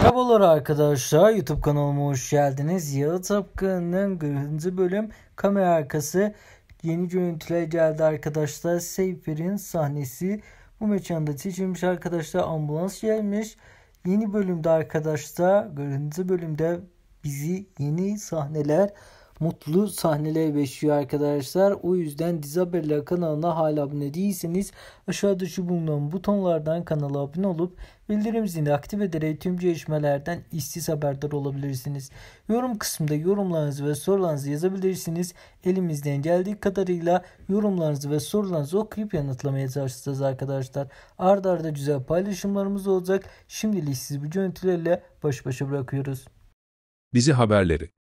Merhabalar arkadaşlar YouTube kanalıma hoş geldiniz. Yağı Tapkan'ın 40. bölüm kamera arkası yeni görüntüler geldi arkadaşlar. Seyfer'in sahnesi bu mekanda seçilmiş arkadaşlar ambulans gelmiş. Yeni bölümde arkadaşlar 40. bölümde bizi yeni sahneler mutlu sahneler yaşıyor arkadaşlar. O yüzden Dizi kanalına hala abone değilseniz aşağıda şu bulunan butonlardan kanala abone olup bildirim zilini aktif ederek tüm gelişmelerden işsiz haberdar olabilirsiniz. Yorum kısmında yorumlarınızı ve sorularınızı yazabilirsiniz. Elimizden geldiği kadarıyla yorumlarınızı ve sorularınızı okuyup yanıtlamaya çalışacağız arkadaşlar. Arda arda güzel paylaşımlarımız olacak. Şimdilik sizi bu görüntülerle baş başa bırakıyoruz. Bizi haberleri